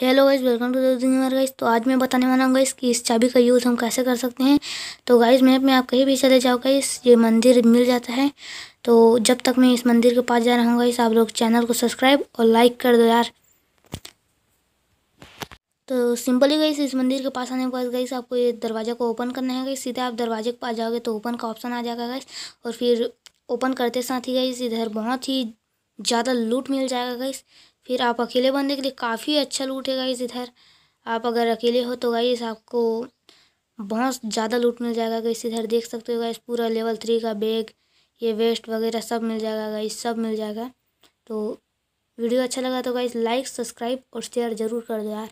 hello guys welcome to दिनवर guys तो आज मैं बताने वाला हूँ गाइज कि इस चाबी का यूज़ हम कैसे कर सकते हैं तो गाइज मैप में आप कहीं भी चले जाओ गाइस ये मंदिर मिल जाता है तो जब तक मैं इस मंदिर के पास जा रहा हूँ गाइस आप लोग चैनल को सब्सक्राइब और लाइक कर दो यार तो सिंपली गई इस मंदिर के पास आने के बाद गाइस आपको ये दरवाज़ा को ओपन करना है गई सीधे आप दरवाजे के पास जाओगे तो ओपन का ऑप्शन आ जाएगा गाइस और फिर ओपन करते साथ ही गई इधर बहुत ही ज़्यादा लूट मिल जाएगा गाइस फिर आप अकेले बंदे के लिए काफ़ी अच्छा लूट है गाइस इधर आप अगर अकेले हो तो गाइस आपको बहुत ज़्यादा लूट मिल जाएगा गाइस इधर देख सकते हो गाइस पूरा लेवल थ्री का बैग ये वेस्ट वगैरह सब मिल जाएगा गाइस सब मिल जाएगा तो वीडियो अच्छा लगा तो गाइस लाइक सब्सक्राइब और शेयर ज़रूर कर दो यार